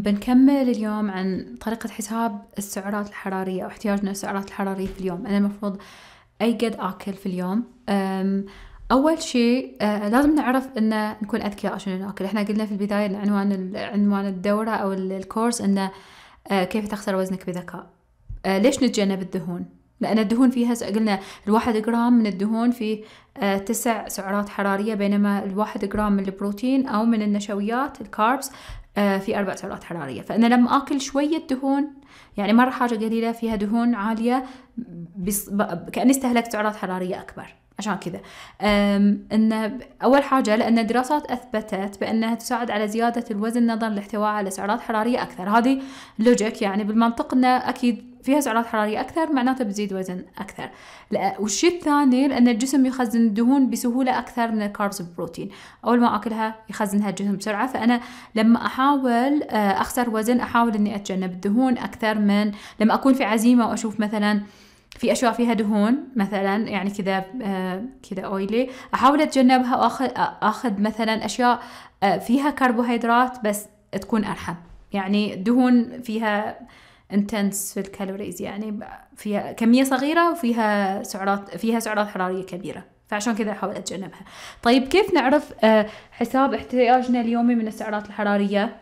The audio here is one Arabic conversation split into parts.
بنكمل اليوم عن طريقة حساب السعرات الحرارية أو احتياجنا للسعرات الحرارية في اليوم أنا المفروض أي قد أكل في اليوم أول شيء أه، لازم نعرف أن نكون أذكياء عشان ناكل إحنا قلنا في البداية العنوان عنوان عنوان الدورة أو الكورس أنه أه، كيف تخسر وزنك بذكاء أه، ليش نتجنب الدهون لأن الدهون فيها قلنا الواحد جرام من الدهون فيه تسع سعرات حرارية بينما الواحد جرام من البروتين أو من النشويات الكاربس آه، في أربع سعرات حرارية فأنا لما أكل شوية دهون يعني مرة حاجة قليلة فيها دهون عالية كأني استهلكت سعرات حرارية أكبر عشان كذا ان اول حاجه لان الدراسات اثبتت بانها تساعد على زياده الوزن نظرا لاحتوائها على سعرات حراريه اكثر هذه لوجيك يعني بالمنطق انه اكيد فيها سعرات حرارية أكثر معناتها بتزيد وزن أكثر والشيء الثاني لأن الجسم يخزن الدهون بسهولة أكثر من الكاربس والبروتين أول ما أكلها يخزنها الجسم بسرعة فأنا لما أحاول آه، أخسر وزن أحاول أني أتجنب الدهون أكثر من لما أكون في عزيمة وأشوف مثلاً في اشياء فيها دهون مثلا يعني كذا آه، كذا اويلي احاول اتجنبها واخذ اخذ مثلا اشياء آه، فيها كربوهيدرات بس تكون ارحم يعني دهون فيها انتنس في الكالوريز يعني فيها كمية صغيرة وفيها سعرات فيها سعرات حرارية كبيرة فعشان كذا أحاول أتجنبها طيب كيف نعرف آه، حساب احتياجنا اليومي من السعرات الحرارية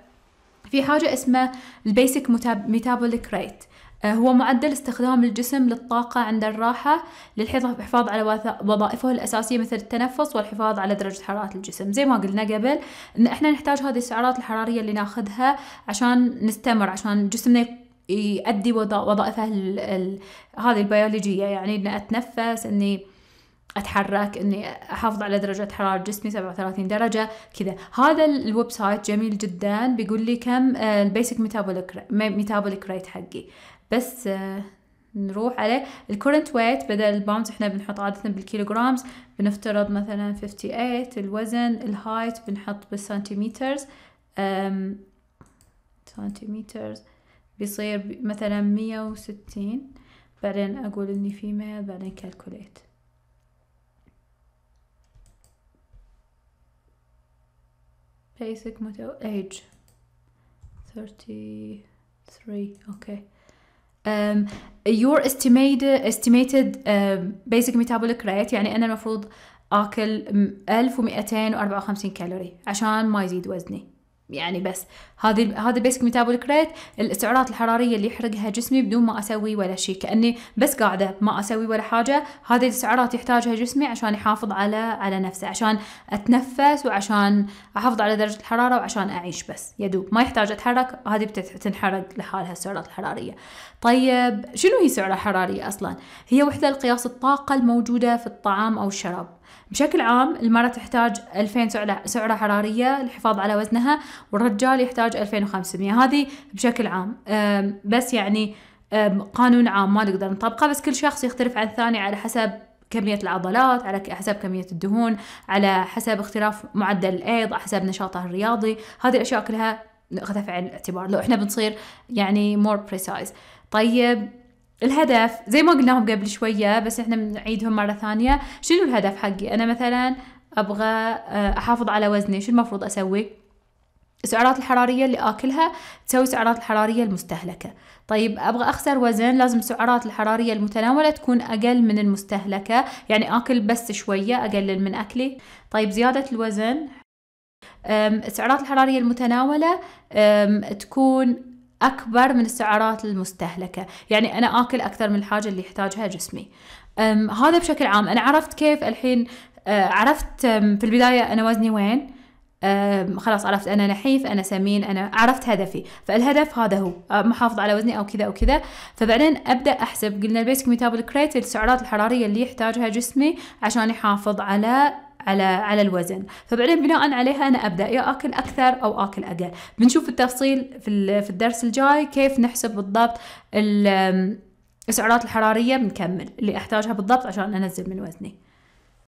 في حاجة اسمها البيسك ميتابوليك ريت آه، هو معدل استخدام الجسم للطاقة عند الراحة للحفاظ على وظائفه الأساسية مثل التنفس والحفاظ على درجة حرارة الجسم زي ما قلنا قبل إن إحنا نحتاج هذه السعرات الحرارية اللي ناخذها عشان نستمر عشان جسمنا يؤدي وظائفه هذه البيولوجية يعني إني أتنفس إني أتحرك إني أحافظ على درجة حرارة جسمي 37 درجة كذا هذا الويب سايت جميل جدا بيقول لي كم البيسك ميتابوليك ميتابوليك ريت حقي بس آه، نروح عليه الكورنت ويت بدل الباوندز احنا بنحط عادة بالكيلوغرامز بنفترض مثلا 58 الوزن الهايت بنحط بالسنتيمترز سنتيمترز بيصير مثلا مية وستين بعدين أقول إني فيميل بعدين كالكوليت basic متو age 33 okay um, your estimated estimated um, basic metabolic rate يعني أنا المفروض أكل 1254 كالوري عشان ما يزيد وزني يعني بس هذه هذا بيسك ميتابوليك ريت السعرات الحراريه اللي يحرقها جسمي بدون ما اسوي ولا شيء كاني بس قاعده ما اسوي ولا حاجه هذه السعرات يحتاجها جسمي عشان يحافظ على على نفسه عشان اتنفس وعشان احافظ على درجه الحراره وعشان اعيش بس يدوب ما يحتاج اتحرك هذه بتنحرق لحالها السعرات الحراريه طيب شنو هي سعره حراريه اصلا هي وحده لقياس الطاقه الموجوده في الطعام او الشراب بشكل عام المرأة تحتاج 2000 سعرة, سعرة حرارية للحفاظ على وزنها والرجال يحتاج 2500 هذه بشكل عام بس يعني قانون عام ما نقدر نطبقه بس كل شخص يختلف عن الثاني على حسب كمية العضلات على حسب كمية الدهون على حسب اختلاف معدل الأيض على حسب نشاطه الرياضي هذه الأشياء كلها ناخذها في عين الاعتبار لو احنا بنصير يعني more precise طيب الهدف زي ما قلناهم قبل شوية بس احنا بنعيدهم مرة ثانية شنو الهدف حقي انا مثلا ابغى آه، احافظ على وزني شو المفروض اسوي السعرات الحرارية اللي آكلها تسوي السعرات الحرارية المستهلكة طيب أبغى أخسر وزن لازم السعرات الحرارية المتناولة تكون أقل من المستهلكة يعني آكل بس شوية أقلل من أكلي طيب زيادة الوزن السعرات الحرارية المتناولة تكون أكبر من السعرات المستهلكة يعني أنا آكل أكثر من الحاجة اللي يحتاجها جسمي هذا بشكل عام أنا عرفت كيف الحين أه، عرفت في البداية أنا وزني وين خلاص عرفت انا نحيف انا سمين انا عرفت هدفي فالهدف هذا هو أه، محافظ على وزني او كذا او كذا فبعدين ابدا احسب قلنا البيسك ميتابل كريت السعرات الحراريه اللي يحتاجها جسمي عشان يحافظ على على على الوزن فبعدين بناء عليها انا ابدا يا اكل اكثر او اكل اقل بنشوف التفصيل في في الدرس الجاي كيف نحسب بالضبط السعرات الحراريه بنكمل اللي احتاجها بالضبط عشان انزل من وزني